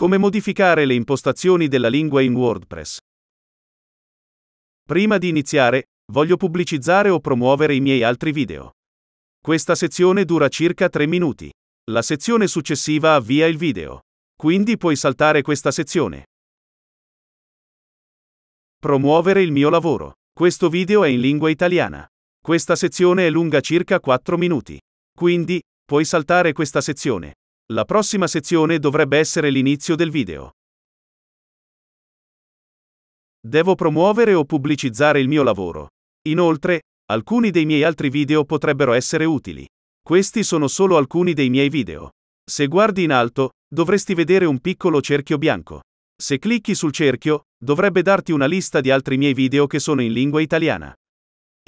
Come modificare le impostazioni della lingua in WordPress. Prima di iniziare, voglio pubblicizzare o promuovere i miei altri video. Questa sezione dura circa 3 minuti. La sezione successiva avvia il video. Quindi puoi saltare questa sezione. Promuovere il mio lavoro. Questo video è in lingua italiana. Questa sezione è lunga circa 4 minuti. Quindi, puoi saltare questa sezione. La prossima sezione dovrebbe essere l'inizio del video. Devo promuovere o pubblicizzare il mio lavoro. Inoltre, alcuni dei miei altri video potrebbero essere utili. Questi sono solo alcuni dei miei video. Se guardi in alto, dovresti vedere un piccolo cerchio bianco. Se clicchi sul cerchio, dovrebbe darti una lista di altri miei video che sono in lingua italiana.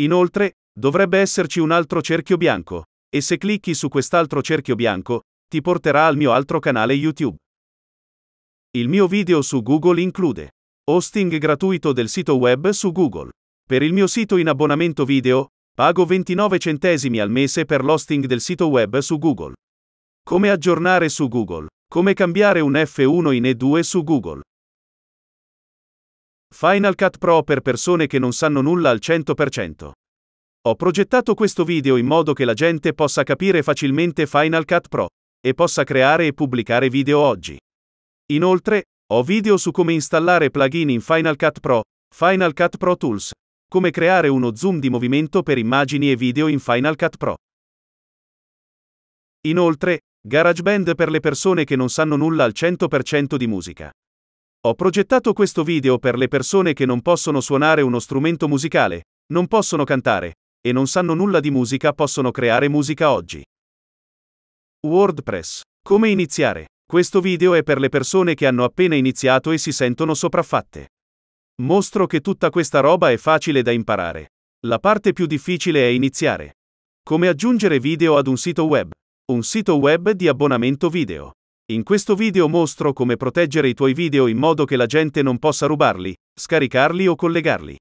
Inoltre, dovrebbe esserci un altro cerchio bianco, e se clicchi su quest'altro cerchio bianco, ti porterà al mio altro canale YouTube. Il mio video su Google include hosting gratuito del sito web su Google. Per il mio sito in abbonamento video, pago 29 centesimi al mese per l'hosting del sito web su Google. Come aggiornare su Google? Come cambiare un F1 in E2 su Google? Final Cut Pro per persone che non sanno nulla al 100%. Ho progettato questo video in modo che la gente possa capire facilmente Final Cut Pro e possa creare e pubblicare video oggi. Inoltre, ho video su come installare plugin in Final Cut Pro, Final Cut Pro Tools, come creare uno zoom di movimento per immagini e video in Final Cut Pro. Inoltre, GarageBand per le persone che non sanno nulla al 100% di musica. Ho progettato questo video per le persone che non possono suonare uno strumento musicale, non possono cantare, e non sanno nulla di musica possono creare musica oggi. WordPress. Come iniziare? Questo video è per le persone che hanno appena iniziato e si sentono sopraffatte. Mostro che tutta questa roba è facile da imparare. La parte più difficile è iniziare. Come aggiungere video ad un sito web? Un sito web di abbonamento video. In questo video mostro come proteggere i tuoi video in modo che la gente non possa rubarli, scaricarli o collegarli.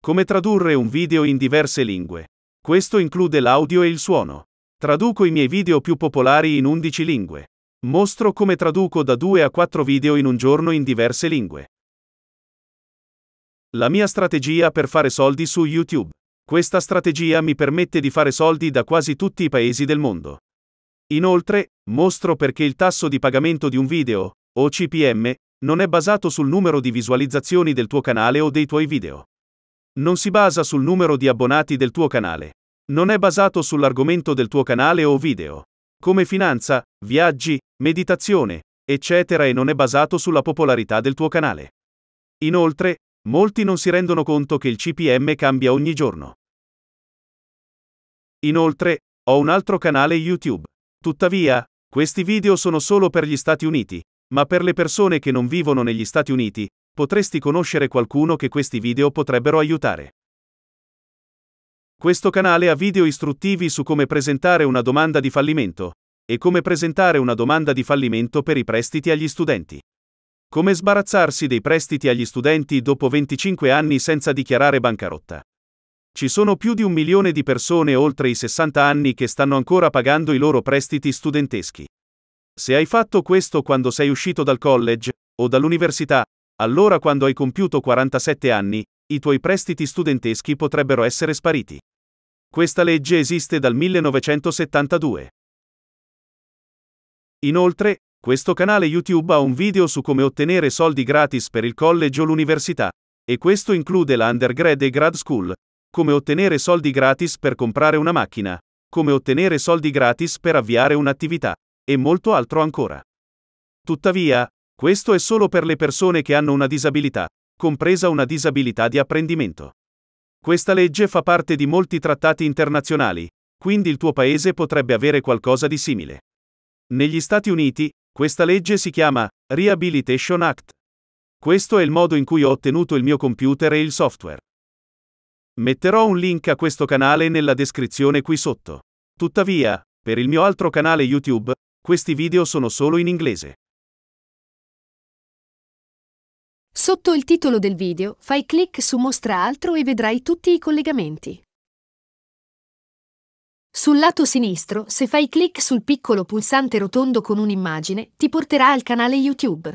Come tradurre un video in diverse lingue. Questo include l'audio e il suono. Traduco i miei video più popolari in 11 lingue. Mostro come traduco da 2 a 4 video in un giorno in diverse lingue. La mia strategia per fare soldi su YouTube. Questa strategia mi permette di fare soldi da quasi tutti i paesi del mondo. Inoltre, mostro perché il tasso di pagamento di un video, o CPM, non è basato sul numero di visualizzazioni del tuo canale o dei tuoi video. Non si basa sul numero di abbonati del tuo canale, non è basato sull'argomento del tuo canale o video. Come finanza, viaggi, meditazione, eccetera e non è basato sulla popolarità del tuo canale. Inoltre, molti non si rendono conto che il CPM cambia ogni giorno. Inoltre, ho un altro canale YouTube. Tuttavia, questi video sono solo per gli Stati Uniti, ma per le persone che non vivono negli Stati Uniti, potresti conoscere qualcuno che questi video potrebbero aiutare. Questo canale ha video istruttivi su come presentare una domanda di fallimento e come presentare una domanda di fallimento per i prestiti agli studenti. Come sbarazzarsi dei prestiti agli studenti dopo 25 anni senza dichiarare bancarotta. Ci sono più di un milione di persone oltre i 60 anni che stanno ancora pagando i loro prestiti studenteschi. Se hai fatto questo quando sei uscito dal college o dall'università, allora quando hai compiuto 47 anni, i tuoi prestiti studenteschi potrebbero essere spariti. Questa legge esiste dal 1972. Inoltre, questo canale YouTube ha un video su come ottenere soldi gratis per il college o l'università, e questo include la undergrad e grad school, come ottenere soldi gratis per comprare una macchina, come ottenere soldi gratis per avviare un'attività, e molto altro ancora. Tuttavia, questo è solo per le persone che hanno una disabilità, compresa una disabilità di apprendimento. Questa legge fa parte di molti trattati internazionali, quindi il tuo paese potrebbe avere qualcosa di simile. Negli Stati Uniti, questa legge si chiama Rehabilitation Act. Questo è il modo in cui ho ottenuto il mio computer e il software. Metterò un link a questo canale nella descrizione qui sotto. Tuttavia, per il mio altro canale YouTube, questi video sono solo in inglese. Sotto il titolo del video fai clic su Mostra altro e vedrai tutti i collegamenti. Sul lato sinistro, se fai clic sul piccolo pulsante rotondo con un'immagine, ti porterà al canale YouTube.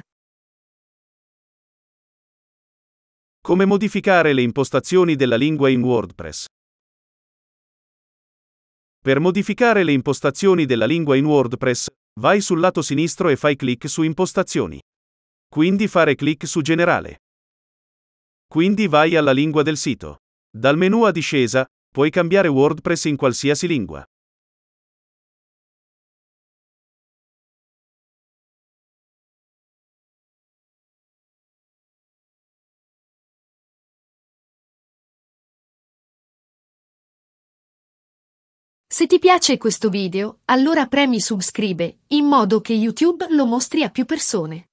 Come modificare le impostazioni della lingua in WordPress? Per modificare le impostazioni della lingua in WordPress, vai sul lato sinistro e fai clic su Impostazioni. Quindi fare clic su Generale. Quindi vai alla lingua del sito. Dal menu a discesa, puoi cambiare WordPress in qualsiasi lingua. Se ti piace questo video, allora premi subscribe, in modo che YouTube lo mostri a più persone.